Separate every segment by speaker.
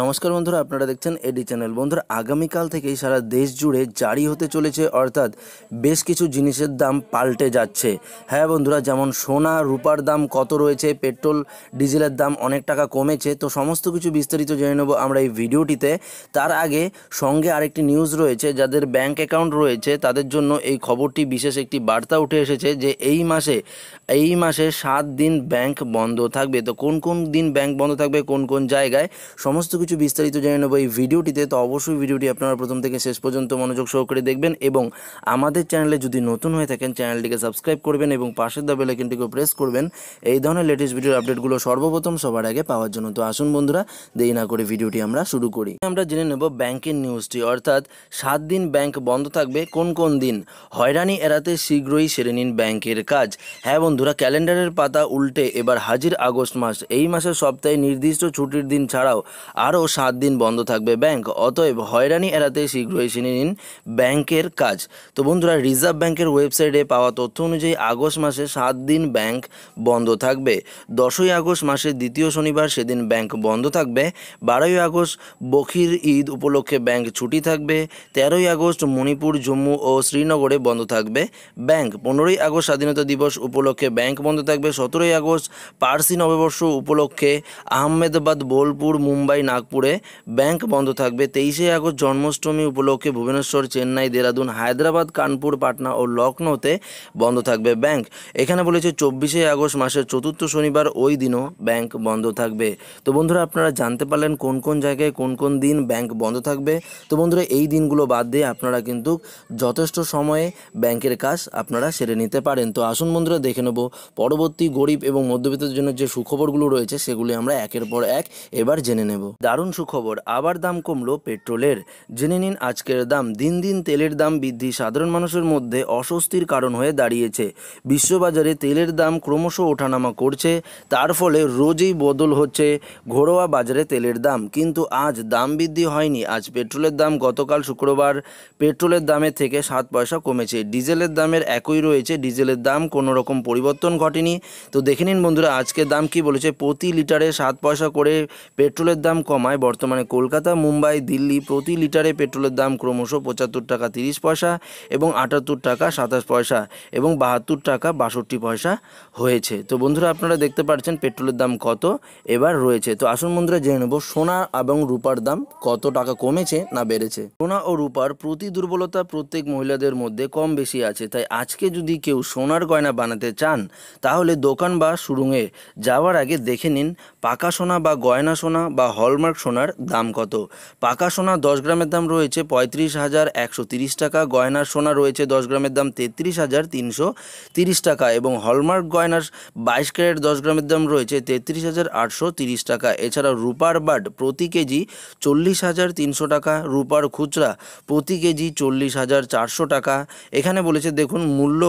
Speaker 1: নমস্কার বন্ধুরা আপনারা দেখছেন এডি চ্যানেল বন্ধুরা আগামীকাল থেকেই সারা দেশ জুড়ে জারি হতে চলেছে অর্থাৎ বেশ কিছু জিনিসের দাম পাল্টে যাচ্ছে হ্যাঁ বন্ধুরা যেমন সোনা রূপার দাম কত রয়েছে পেট্রোল ডিজেলের দাম অনেক টাকা কমেছে তো সমস্ত কিছু বিস্তারিত জেনে নেব আমরা এই ভিডিওটিতে তার আগে সঙ্গে আরেকটি নিউজ রয়েছে যাদের ব্যাংক অ্যাকাউন্ট রয়েছে তাদের জন্য এই খবরটি বিশেষ একটি বার্তা উঠে এসেছে যে এই মাসে এই মাসে সাত দিন ব্যাংক বন্ধ থাকবে তো কোন কোন দিন ব্যাংক বন্ধ থাকবে কোন কোন জায়গায় সমস্ত কিছু বিস্তারিত জেনে নেবো এই ভিডিওটিতে তো অবশ্যই ভিডিওটি আপনারা প্রথম থেকে শেষ পর্যন্ত মনোযোগ সহকারে দেখবেন এবং আমাদের চ্যানেলে যদি নতুন হয়ে থাকেন চ্যানেলটিকে সাবস্ক্রাইব করবেন এবং পাশের দা বেলাইকনটিকেও প্রেস করবেন এই ধরনের লেটেস্ট ভিডিওর আপডেটগুলো সর্বপ্রথম সবার আগে পাওয়ার জন্য তো আসুন বন্ধুরা দেরি না করে ভিডিওটি আমরা শুরু করি আমরা জেনে নেব ব্যাংকের নিউজটি অর্থাৎ সাত দিন ব্যাংক বন্ধ থাকবে কোন কোন দিন হয়রানি এড়াতে শীঘ্রই সেরে নিন ব্যাংকের কাজ হ্যাঁ বন্ধুরা ক্যালেন্ডারের পাতা উল্টে এবার হাজির আগস্ট মাস এই মাসের সপ্তাহে নির্দিষ্ট ছুটির দিন ছাড়াও আরও সাত দিন বন্ধ থাকবে ব্যাংক অতএব হয়রানি এড়াতে শীঘ্রই সিনে নিন ব্যাংকের কাজ তো বন্ধুরা রিজার্ভ ব্যাংকের ওয়েবসাইটে পাওয়া তথ্য অনুযায়ী আগস্ট মাসে সাত দিন ব্যাংক বন্ধ থাকবে দশই আগস্ট মাসের দ্বিতীয় শনিবার সেদিন ব্যাংক বন্ধ থাকবে বারোই আগস্ট বখির ঈদ উপলক্ষে ব্যাংক ছুটি থাকবে তেরোই আগস্ট মণিপুর জম্মু ও শ্রীনগরে বন্ধ থাকবে ব্যাংক পনেরোই আগস্ট স্বাধীনতা দিবস উপলক্ষে ব্যাংক বন্ধ থাকবে সতেরোই আগস্ট পার্সি নববর্ষ উপলক্ষে আহমেদাবাদ বোলপুর মুম্বাই নাগপুরে ব্যাংক বন্ধ থাকবে তেইশে আগস্ট জন্মাষ্টমী উপলক্ষে ভুবনেশ্বর চেন্নাই দেরাদুন হায়দ্রাবাদ কানপুর পাটনা ও লখনৌতে বন্ধ থাকবে ব্যাংক এখানে বলেছে চব্বিশে আগস্ট মাসের চতুর্থ শনিবার ওই দিনও ব্যাংক বন্ধ থাকবে তো বন্ধুরা আপনারা জানতে পারলেন কোন কোন জায়গায় কোন কোন দিন ব্যাংক বন্ধ থাকবে তো বন্ধুরা এই দিনগুলো বাদ দিয়ে আপনারা কিন্তু যথেষ্ট সময়ে ব্যাংকের কাজ আপনারা সেরে নিতে পারেন তো আসুন বন্ধুরা দেখে নেব পরবর্তী গরিব এবং মধ্যবিত্তের জন্য যে সুখবরগুলো রয়েছে সেগুলি আমরা একের পর এক এবার জেনে নেব দারুণ সুখবর আবার দাম কমলো পেট্রোলের জেনে নিন আজকের দাম দিন দিন তেলের দাম বৃদ্ধি সাধারণ মানুষের মধ্যে অস্বস্তির কারণ হয়ে দাঁড়িয়েছে বিশ্ববাজারে তেলের দাম ক্রমশ ওঠানামা করছে তার ফলে রোজই বদল হচ্ছে ঘরোয়া বাজারে তেলের দাম কিন্তু আজ দাম বৃদ্ধি হয়নি আজ পেট্রোলের দাম গতকাল শুক্রবার পেট্রোলের দামের থেকে সাত পয়সা কমেছে ডিজেলের দামের একই রয়েছে ডিজেলের দাম কোনো রকম পরিবর্তন ঘটেনি তো দেখে নিন বন্ধুরা আজকের দাম কি বলেছে প্রতি লিটারে সাত পয়সা করে পেট্রোলের দাম কম কমায় বর্তমানে কলকাতা মুম্বাই দিল্লি প্রতি লিটারে পেট্রোলের দাম ক্রমশ পঁচাত্তর টাকা তিরিশ পয়সা এবং আটাত্তর টাকা সাতাশ পয়সা এবং বাহাত্তর টাকা বাষট্টি পয়সা হয়েছে তো বন্ধুরা আপনারা দেখতে পাচ্ছেন পেট্রোলের দাম কত এবার রয়েছে তো আসুন বন্ধুরা জেনে নেব সোনা এবং রূপার দাম কত টাকা কমেছে না বেড়েছে সোনা ও রূপার প্রতি দুর্বলতা প্রত্যেক মহিলাদের মধ্যে কম বেশি আছে তাই আজকে যদি কেউ সোনার গয়না বানাতে চান তাহলে দোকান বা শুরুঙে যাওয়ার আগে দেখে নিন পাকা সোনা বা গয়না সোনা বা হলমার্ক ডেনমার্ক সোনার দাম কত পাকা সোনা দশ গ্রামের দাম রয়েছে পঁয়ত্রিশ হাজার একশো তিরিশ টাকা গয়নার সোনা রয়েছে দশ গ্রামের দাম তেত্রিশ হাজার তিনশো তিরিশ টাকা এবং হলমার্ক গয়নার বাইশ ক্যারেট দশ গ্রামের দাম রয়েছে তেত্রিশ হাজার আটশো তিরিশ টাকা এছাড়া রূপার বাট প্রতি কেজি চল্লিশ হাজার তিনশো টাকা রূপার খুচরা প্রতি কেজি চল্লিশ হাজার চারশো টাকা এখানে বলেছে দেখুন মূল্য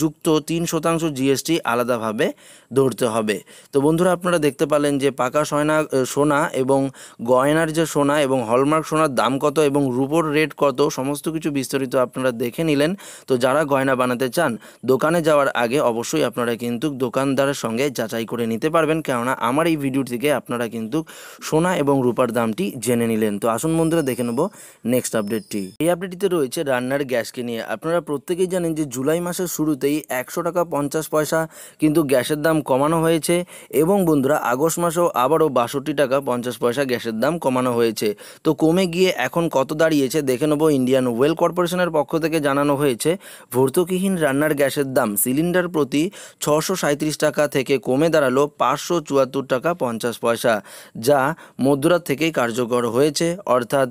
Speaker 1: যুক্ত তিন শতাংশ জিএসটি আলাদাভাবে ধরতে হবে তো বন্ধুরা আপনারা দেখতে পালেন যে পাকা সয়না সোনা এবং গয়নার যে সোনা এবং হলমার্ক সোনার দাম কত এবং রুপোর রেট কত সমস্ত কিছু বিস্তারিত আপনারা দেখে নিলেন তো যারা গয়না বানাতে চান দোকানে যাওয়ার আগে অবশ্যই আপনারা কিন্তু দোকানদারের সঙ্গে যাচাই করে নিতে পারবেন কেননা আমার এই ভিডিও থেকে আপনারা কিন্তু সোনা এবং রূপার দামটি জেনে নিলেন তো আসুন বন্ধুরা দেখে নেব নেক্সট আপডেটটি এই আপডেটটিতে রয়েছে রান্নার গ্যাসকে নিয়ে আপনারা প্রত্যেকেই জানেন যে জুলাই মাসের শুরু শুরুতেই একশো টাকা পঞ্চাশ পয়সা কিন্তু গ্যাসের দাম কমানো হয়েছে এবং বন্ধুরা আগস্ট মাসেও আবারও বাষট্টি টাকা পঞ্চাশ পয়সা গ্যাসের দাম কমানো হয়েছে তো কমে গিয়ে এখন কত দাঁড়িয়েছে দেখে নেবো ইন্ডিয়ান ওয়েল কর্পোরেশনের পক্ষ থেকে জানানো হয়েছে ভর্তুকিহীন রান্নার গ্যাসের দাম সিলিন্ডার প্রতি ছশো সাঁত্রিশ টাকা থেকে কমে দাঁড়ালো পাঁচশো চুয়াত্তর টাকা পঞ্চাশ পয়সা যা মধ্যরাত থেকেই কার্যকর হয়েছে অর্থাৎ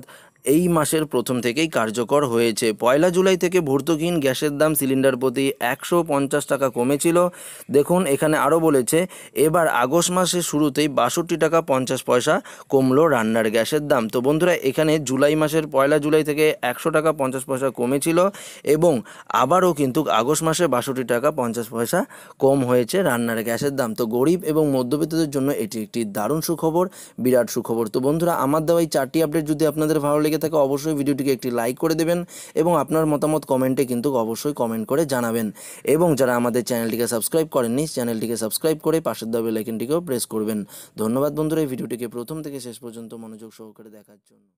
Speaker 1: এই মাসের প্রথম থেকেই কার্যকর হয়েছে পয়লা জুলাই থেকে ভর্তুকিহীন গ্যাসের দাম সিলিন্ডার প্রতি একশো টাকা কমেছিল দেখুন এখানে আরও বলেছে এবার আগস্ট মাসের শুরুতেই বাষট্টি টাকা পঞ্চাশ পয়সা কমলো রান্নার গ্যাসের দাম তো বন্ধুরা এখানে জুলাই মাসের পয়লা জুলাই থেকে একশো টাকা পঞ্চাশ পয়সা কমেছিল এবং আবারও কিন্তু আগস্ট মাসে বাষট্টি টাকা পঞ্চাশ পয়সা কম হয়েছে রান্নার গ্যাসের দাম তো গরিব এবং মধ্যবিত্তদের জন্য এটি একটি দারুণ সুখবর বিরাট সুখবর তো বন্ধুরা আমার দেওয়া এই চারটি আপডেট যদি আপনাদের ভালো লেগে লেগে থাকে অবশ্যই ভিডিওটিকে একটি লাইক করে দেবেন এবং আপনার মতামত কমেন্টে কিন্তু অবশ্যই কমেন্ট করে জানাবেন এবং যারা আমাদের চ্যানেলটিকে সাবস্ক্রাইব করেননি চ্যানেলটিকে সাবস্ক্রাইব করে পাশের দাবি বেলাইকনটিকেও প্রেস করবেন ধন্যবাদ বন্ধুরা এই ভিডিওটিকে প্রথম থেকে শেষ পর্যন্ত মনোযোগ সহকারে দেখার জন্য